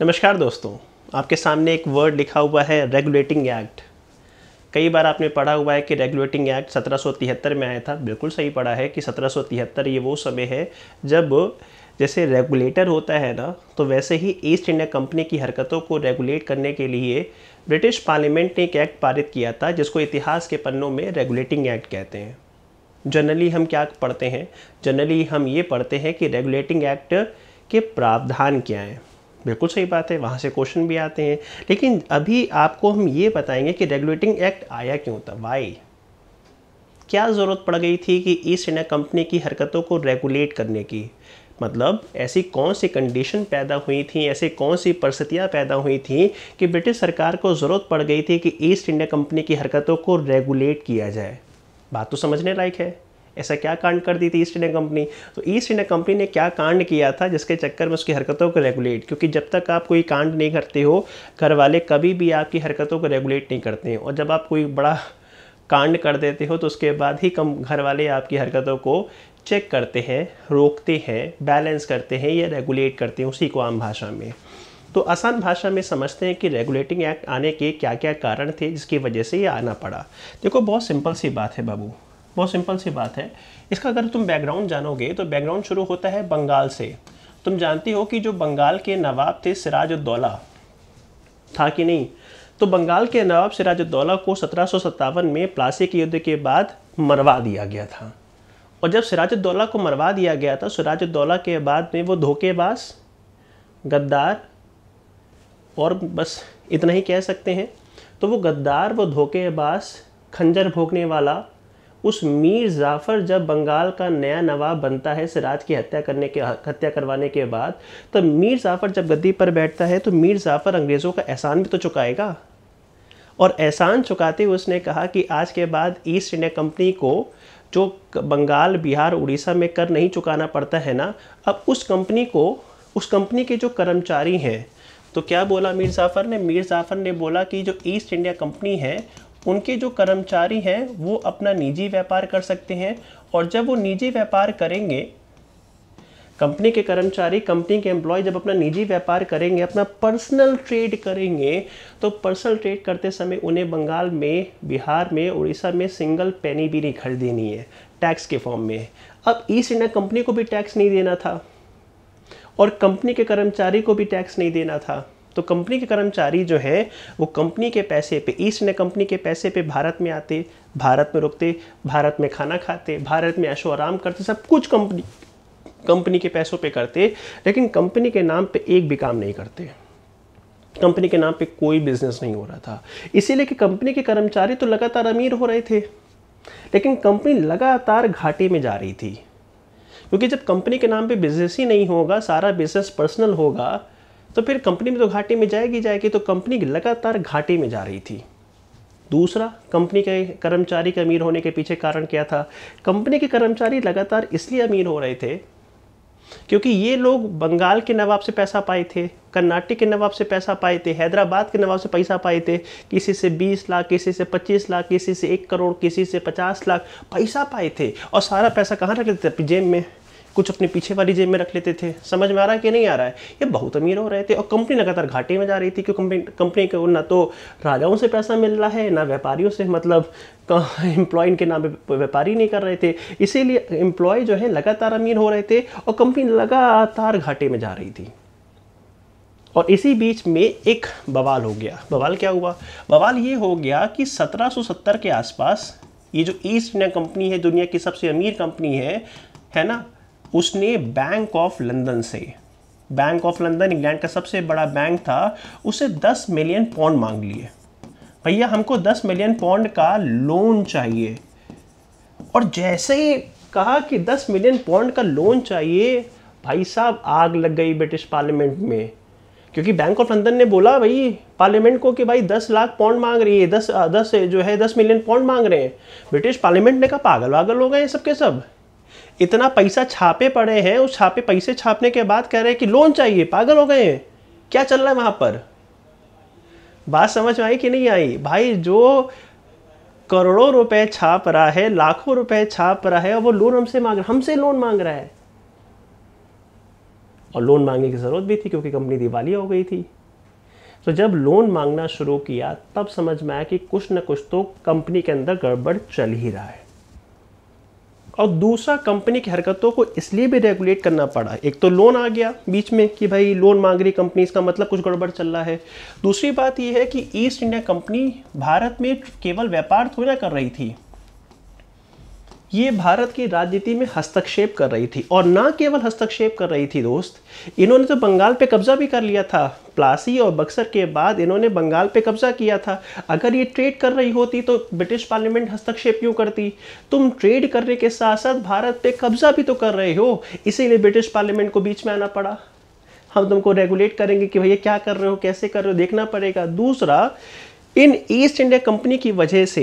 नमस्कार दोस्तों आपके सामने एक वर्ड लिखा हुआ है रेगुलेटिंग एक्ट कई बार आपने पढ़ा हुआ है कि रेगुलेटिंग एक्ट 1773 में आया था बिल्कुल सही पढ़ा है कि 1773 ये वो समय है जब जैसे रेगुलेटर होता है ना तो वैसे ही ईस्ट इंडिया कंपनी की हरकतों को रेगुलेट करने के लिए ब्रिटिश पार्लियामेंट ने एक एक्ट पारित किया था जिसको इतिहास के पन्नों में रेगुलेटिंग एक्ट कहते हैं जनरली हम क्या पढ़ते हैं जनरली हम ये पढ़ते हैं कि रेगुलेटिंग एक्ट के प्रावधान क्या हैं बिल्कुल सही बात है वहाँ से क्वेश्चन भी आते हैं लेकिन अभी आपको हम ये बताएंगे कि रेगुलेटिंग एक्ट आया क्यों था वाई क्या ज़रूरत पड़ गई थी कि ईस्ट इंडिया कंपनी की हरकतों को रेगुलेट करने की मतलब ऐसी कौन सी कंडीशन पैदा हुई थी ऐसी कौन सी परिस्थितियाँ पैदा हुई थी कि ब्रिटिश सरकार को ज़रूरत पड़ गई थी कि ईस्ट इंडिया कंपनी की हरकतों को रेगुलेट किया जाए बात तो समझने लायक है ऐसा क्या कांड कर दी थी ईस्ट इंडिया कंपनी तो ईस्ट इंडिया कंपनी ने क्या कांड किया था जिसके चक्कर में उसकी हरकतों को रेगुलेट क्योंकि जब तक आप कोई कांड नहीं करते हो घर वाले कभी भी आपकी हरकतों को रेगुलेट नहीं करते हैं और जब आप कोई बड़ा कांड कर देते हो तो उसके बाद ही कम घर वाले आपकी हरकतों को चेक करते हैं रोकते हैं बैलेंस करते हैं या रेगुलेट करते हैं उसी को आम भाषा में तो आसान भाषा में समझते हैं कि रेगुलेटिंग एक्ट आने के क्या क्या कारण थे जिसकी वजह से ये आना पड़ा देखो बहुत सिंपल सी बात है बाबू बहुत सिंपल सी बात है इसका अगर तुम बैकग्राउंड जानोगे तो बैकग्राउंड शुरू होता है बंगाल से तुम जानती हो कि जो बंगाल के नवाब थे सिराजुद्दौला था कि नहीं तो बंगाल के नवाब सिराजुद्दौला को सत्रह में प्लासी के युद्ध के बाद मरवा दिया गया था और जब सिराजुद्दौला को मरवा दिया गया था उद्दौला के बाद में वो धोखेबाज गद्दार और बस इतना ही कह सकते हैं तो वो गद्दार वो धोखेबाज खंजर भोगने वाला उस मीर जाफ़र जब बंगाल का नया नवाब बनता है सिराज की हत्या करने के हत्या करवाने के बाद तो मीर जाफ़र जब गद्दी पर बैठता है तो मीर जाफ़र अंग्रेज़ों का एहसान भी तो चुकाएगा और एहसान चुकाते हुए उसने कहा कि आज के बाद ईस्ट इंडिया कंपनी को जो बंगाल बिहार उड़ीसा में कर नहीं चुकाना पड़ता है ना अब उस कंपनी को उस कंपनी के जो कर्मचारी हैं तो क्या बोला मीर जाफ़र ने मीर जाफ़र ने बोला कि जो ईस्ट इंडिया कंपनी है उनके जो कर्मचारी हैं वो अपना निजी व्यापार कर सकते हैं और जब वो निजी व्यापार करेंगे कंपनी के कर्मचारी कंपनी के एम्प्लॉय जब अपना निजी व्यापार करेंगे अपना पर्सनल ट्रेड करेंगे तो पर्सनल ट्रेड करते समय उन्हें बंगाल में बिहार में उड़ीसा में सिंगल पेनी भी नहीं खरीदनी है टैक्स के फॉर्म में अब ईस्ट इंडिया कंपनी को भी टैक्स नहीं देना था और कंपनी के कर्मचारी को भी टैक्स नहीं देना था तो कंपनी के कर्मचारी जो है वो कंपनी के पैसे पे ईस्ट इंडिया कंपनी के पैसे पे भारत में आते भारत में रुकते भारत में खाना खाते भारत में ऐशो आराम करते सब कुछ कंपनी कंपनी के पैसों पे करते लेकिन कंपनी के नाम पे एक भी काम नहीं करते कंपनी के नाम पे कोई बिजनेस नहीं हो रहा था इसीलिए कि कंपनी के कर्मचारी तो लगातार अमीर हो रहे थे लेकिन कंपनी लगातार घाटे में जा रही थी क्योंकि जब कंपनी के नाम पे बिजनेस ही नहीं होगा सारा बिजनेस पर्सनल होगा तो फिर कंपनी में तो घाटे में जाएगी जाएगी तो कंपनी लगातार घाटे में जा रही थी दूसरा कंपनी के कर्मचारी के अमीर होने के पीछे कारण क्या था कंपनी के कर्मचारी लगातार इसलिए अमीर हो रहे थे क्योंकि ये लोग बंगाल के नवाब से पैसा पाए थे कर्नाटक के नवाब से पैसा पाए थे हैदराबाद के नवाब से पैसा पाए थे किसी से 20 लाख किसी से 25 लाख किसी से एक करोड़ किसी से 50 लाख पैसा पाए थे और सारा पैसा कहाँ रख लेते थे जेब में कुछ अपने पीछे वाली जेब में रख लेते थे समझ में आ रहा है कि नहीं आ रहा है ये बहुत अमीर हो रहे थे और कंपनी लगातार घाटे में जा रही थी क्योंकि कंपनी को ना तो राजाओं से पैसा मिल रहा है ना व्यापारियों से मतलब एम्प्लॉय के नाम व्यापारी नहीं कर रहे थे इसीलिए एम्प्लॉय जो है लगातार अमीर हो रहे थे और कंपनी लगातार घाटे में जा रही थी और इसी बीच में एक बवाल हो गया बवाल क्या हुआ बवाल ये हो गया कि 1770 के आसपास ये जो ईस्ट इंडिया कंपनी है दुनिया की सबसे अमीर कंपनी है है ना उसने बैंक ऑफ लंदन से बैंक ऑफ लंदन इंग्लैंड का सबसे बड़ा बैंक था उसे 10 मिलियन पौंड मांग लिए भैया हमको 10 मिलियन पौंड का लोन चाहिए और जैसे ही कहा कि 10 मिलियन पौंड का लोन चाहिए भाई साहब आग लग गई ब्रिटिश पार्लियामेंट में क्योंकि बैंक ऑफ लंदन ने बोला भाई पार्लियामेंट को कि भाई दस लाख पौंड मांग रही है दस दस जो है दस मिलियन पौंड मांग रहे हैं ब्रिटिश पार्लियामेंट ने कहा पागल वागल हो गए सब के सब इतना पैसा छापे पड़े हैं उस छापे पैसे छापने के बाद कह रहे हैं कि लोन चाहिए पागल हो गए हैं क्या चल रहा है वहाँ पर बात समझ में आई कि नहीं आई भाई जो करोड़ों रुपए छाप रहा है लाखों रुपए छाप रहा है और वो लोन हमसे मांग रहा हमसे लोन मांग रहा है और लोन मांगने की ज़रूरत भी थी क्योंकि कंपनी दिवाली हो गई थी तो जब लोन मांगना शुरू किया तब समझ में आया कि कुछ ना कुछ तो कंपनी के अंदर गड़बड़ चल ही रहा है और दूसरा कंपनी की हरकतों को इसलिए भी रेगुलेट करना पड़ा एक तो लोन आ गया बीच में कि भाई लोन मांग रही कंपनी इसका मतलब कुछ गड़बड़ चल रहा है दूसरी बात यह है कि ईस्ट इंडिया कंपनी भारत में केवल व्यापार थोड़ा कर रही थी ये भारत की राजनीति में हस्तक्षेप कर रही थी और ना केवल हस्तक्षेप कर रही थी दोस्त इन्होंने तो बंगाल पे कब्जा भी कर लिया था प्लासी और बक्सर के बाद इन्होंने बंगाल पे कब्जा किया था अगर ये ट्रेड कर रही होती तो ब्रिटिश पार्लियामेंट हस्तक्षेप क्यों करती तुम ट्रेड करने के साथ साथ भारत पे कब्जा भी तो कर रहे हो इसीलिए ब्रिटिश पार्लियामेंट को बीच में आना पड़ा हम तुमको रेगुलेट करेंगे कि भैया क्या कर रहे हो कैसे कर रहे हो देखना पड़ेगा दूसरा इन ईस्ट इंडिया कंपनी की वजह से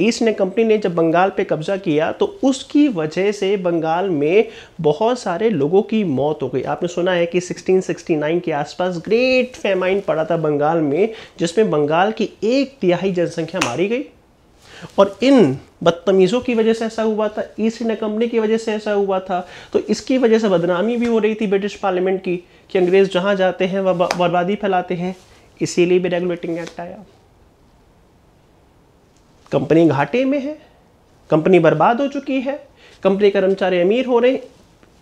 ईस्ट इंडिया कंपनी ने जब बंगाल पे कब्जा किया तो उसकी वजह से बंगाल में बहुत सारे लोगों की मौत हो गई आपने सुना है कि 1669 के आसपास ग्रेट फेमाइन पड़ा था बंगाल में जिसमें बंगाल की एक तिहाई जनसंख्या मारी गई और इन बदतमीज़ों की वजह से ऐसा हुआ था ईस्ट इंडिया कंपनी की वजह से ऐसा हुआ था तो इसकी वजह से बदनामी भी हो रही थी ब्रिटिश पार्लियामेंट की कि अंग्रेज़ जहाँ जाते हैं वह बर्बादी फैलाते हैं इसीलिए भी रेगुलेटिंग एक्ट आया कंपनी घाटे में है कंपनी बर्बाद हो चुकी है कंपनी कर्मचारी अमीर हो रहे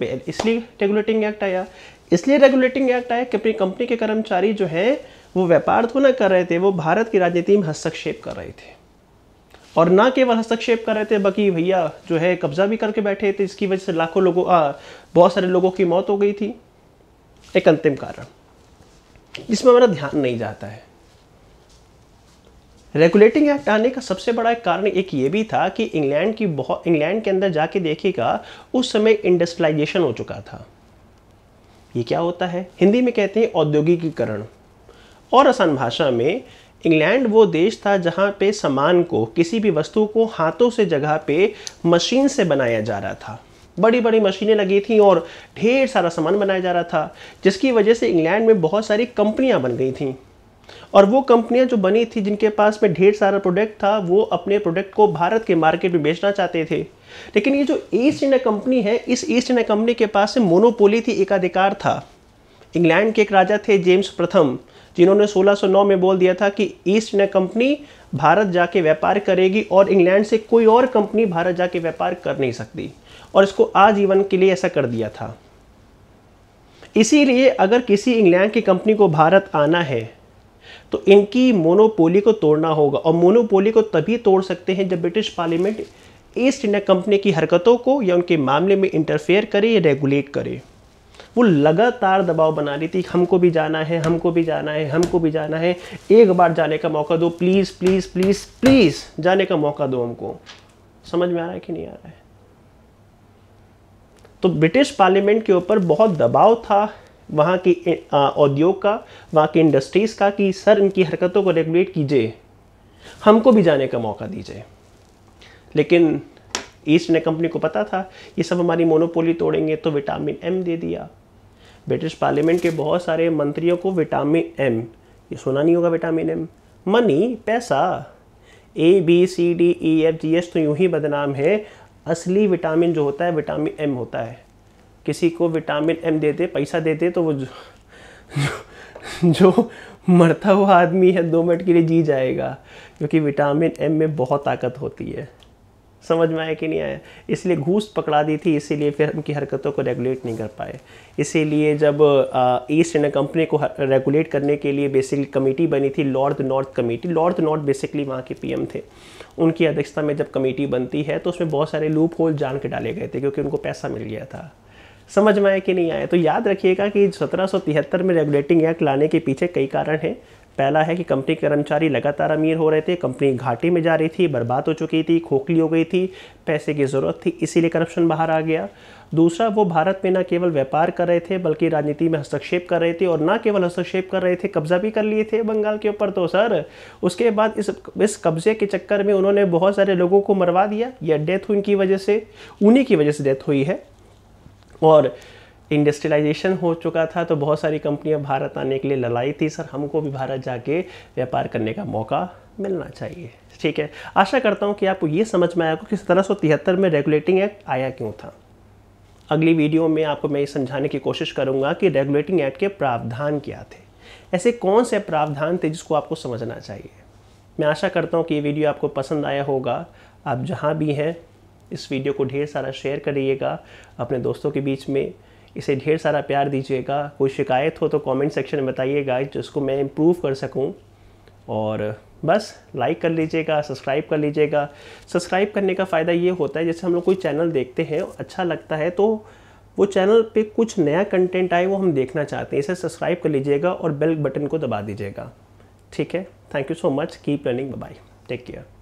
हैं इसलिए रेगुलेटिंग एक्ट आया इसलिए रेगुलेटिंग एक्ट आया कि अपनी कंपनी के कर्मचारी जो हैं वो व्यापार तो ना कर रहे थे वो भारत की राजनीति में हस्तक्षेप कर रहे थे और ना केवल हस्तक्षेप कर रहे थे बाकि भैया जो है कब्जा भी करके बैठे थे इसकी वजह से लाखों लोगों बहुत सारे लोगों की मौत हो गई थी एक अंतिम कारण जिसमें हमारा ध्यान नहीं जाता है रेगुलेटिंग एक्ट आने का सबसे बड़ा कारण एक ये भी था कि इंग्लैंड की बहुत इंग्लैंड के अंदर जाके देखेगा उस समय इंडस्ट्रियलाइजेशन हो चुका था ये क्या होता है हिंदी में कहते हैं औद्योगिकीकरण और आसान भाषा में इंग्लैंड वो देश था जहाँ पे सामान को किसी भी वस्तु को हाथों से जगह पे मशीन से बनाया जा रहा था बड़ी बड़ी मशीनें लगी थी और ढेर सारा सामान बनाया जा रहा था जिसकी वजह से इंग्लैंड में बहुत सारी कंपनियाँ बन गई थी और वो कंपनियां जो बनी थी जिनके पास में ढेर सारा प्रोडक्ट था वो अपने प्रोडक्ट को भारत के मार्केट में बेचना चाहते थे लेकिन ये जो ईस्ट इंडिया कंपनी है इस ईस्ट इंडिया कंपनी के पास से मोनोपोली थी एकाधिकार था इंग्लैंड के एक राजा थे जेम्स प्रथम जिन्होंने 1609 में बोल दिया था कि ईस्ट इंडिया कंपनी भारत जाके व्यापार करेगी और इंग्लैंड से कोई और कंपनी भारत जाके व्यापार कर नहीं सकती और इसको आजीवन के लिए ऐसा कर दिया था इसीलिए अगर किसी इंग्लैंड की कंपनी को भारत आना है तो इनकी मोनोपोली को तोड़ना होगा और मोनोपोली को तभी तोड़ सकते हैं जब British parliament East India company की हरकतों को या उनके मामले में इंटरफेयर करे या रेगुलेट करे वो लगातार दबाव बना रही थी हमको भी जाना है हमको भी जाना है हमको भी जाना है एक बार जाने का मौका दो प्लीज़ प्लीज़ प्लीज़ प्लीज़ जाने का मौका दो हमको समझ में आ रहा है कि नहीं आ रहा है तो ब्रिटिश पार्लियामेंट के ऊपर बहुत दबाव था वहाँ की उद्योग का वहाँ की इंडस्ट्रीज़ का कि सर इनकी हरकतों को रेगुलेट कीजिए हमको भी जाने का मौका दीजिए लेकिन ईस्ट ने कंपनी को पता था ये सब हमारी मोनोपोली तोड़ेंगे तो विटामिन एम दे दिया ब्रिटिश पार्लियामेंट के बहुत सारे मंत्रियों को विटामिन एम ये सुना नहीं होगा विटामिन एम मनी पैसा A B C D E F G S तो यूँ ही बदनाम है असली विटामिन जो होता है विटामिन एम होता है किसी को विटामिन एम दे दे पैसा दे दे तो वो जो, जो, जो मरता हुआ आदमी है दो मिनट के लिए जी जाएगा क्योंकि विटामिन एम में बहुत ताकत होती है समझ में आया कि नहीं आया इसलिए घूस पकड़ा दी थी इसीलिए फिर उनकी हरकतों को रेगुलेट नहीं कर पाए इसीलिए जब ईस्ट इंडिया कंपनी को रेगुलेट करने के लिए बेसिकली कमेटी बनी थी Lord North committee Lord North basically वहाँ के पीएम थे उनकी अध्यक्षता में जब कमेटी बनती है तो उसमें बहुत सारे लूप होल जान के डाले गए थे क्योंकि उनको पैसा मिल गया था समझ में आए कि नहीं आया तो याद रखिएगा कि सत्रह में रेगुलेटिंग एक्ट लाने के पीछे कई कारण हैं पहला है कि कंपनी कर्मचारी लगातार अमीर हो रहे थे कंपनी घाटे में जा रही थी बर्बाद हो चुकी थी खोखली हो गई थी पैसे की ज़रूरत थी इसीलिए करप्शन बाहर आ गया दूसरा वो भारत में न केवल व्यापार कर रहे थे बल्कि राजनीति में हस्तक्षेप कर रहे थे और न केवल हस्तक्षेप कर रहे थे कब्जा भी कर लिए थे बंगाल के ऊपर तो सर उसके बाद इस इस कब्जे के चक्कर में उन्होंने बहुत सारे लोगों को मरवा दिया या डेथ हुई उनकी वजह से उन्हीं की वजह से डेथ हुई है और इंडस्ट्रियलाइजेशन हो चुका था तो बहुत सारी कंपनियां भारत आने के लिए ललाई थी सर हमको भी भारत जाके व्यापार करने का मौका मिलना चाहिए ठीक है आशा करता हूँ कि आपको ये समझ में आया कि सत्रह में रेगुलेटिंग एक्ट आया क्यों था अगली वीडियो में आपको मैं ये समझाने की कोशिश करूँगा कि रेगुलेटिंग एक्ट के प्रावधान क्या थे ऐसे कौन से प्रावधान थे जिसको आपको समझना चाहिए मैं आशा करता हूँ कि ये वीडियो आपको पसंद आया होगा आप जहाँ भी हैं इस वीडियो को ढेर सारा शेयर करिएगा अपने दोस्तों के बीच में इसे ढेर सारा प्यार दीजिएगा कोई शिकायत हो तो कमेंट सेक्शन में बताइएगा जिसको मैं इम्प्रूव कर सकूं और बस लाइक कर लीजिएगा सब्सक्राइब कर लीजिएगा सब्सक्राइब करने का फ़ायदा ये होता है जैसे हम लोग कोई चैनल देखते हैं अच्छा लगता है तो वो चैनल पे कुछ नया कंटेंट आए वो हम देखना चाहते हैं इसे सब्सक्राइब कर लीजिएगा और बेल बटन को दबा दीजिएगा ठीक है thank you so much keep learning bye take care